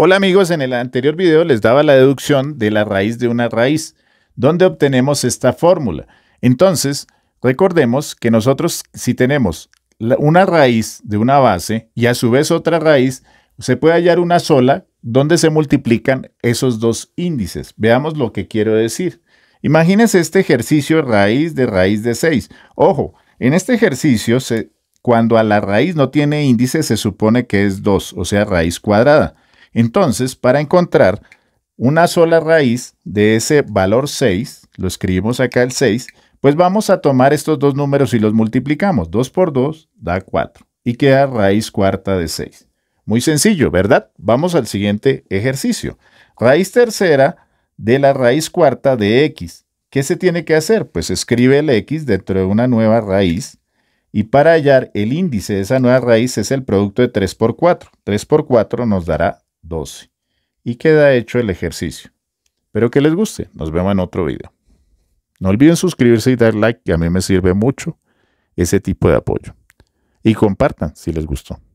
Hola amigos, en el anterior video les daba la deducción de la raíz de una raíz, donde obtenemos esta fórmula. Entonces, recordemos que nosotros si tenemos una raíz de una base y a su vez otra raíz, se puede hallar una sola donde se multiplican esos dos índices. Veamos lo que quiero decir. Imagínense este ejercicio raíz de raíz de 6. Ojo, en este ejercicio, cuando a la raíz no tiene índice, se supone que es 2, o sea, raíz cuadrada. Entonces, para encontrar una sola raíz de ese valor 6, lo escribimos acá el 6, pues vamos a tomar estos dos números y los multiplicamos. 2 por 2 da 4 y queda raíz cuarta de 6. Muy sencillo, ¿verdad? Vamos al siguiente ejercicio. Raíz tercera de la raíz cuarta de x. ¿Qué se tiene que hacer? Pues escribe el x dentro de una nueva raíz y para hallar el índice de esa nueva raíz es el producto de 3 por 4. 3 por 4 nos dará 12. Y queda hecho el ejercicio. Espero que les guste. Nos vemos en otro video. No olviden suscribirse y dar like, que a mí me sirve mucho ese tipo de apoyo. Y compartan si les gustó.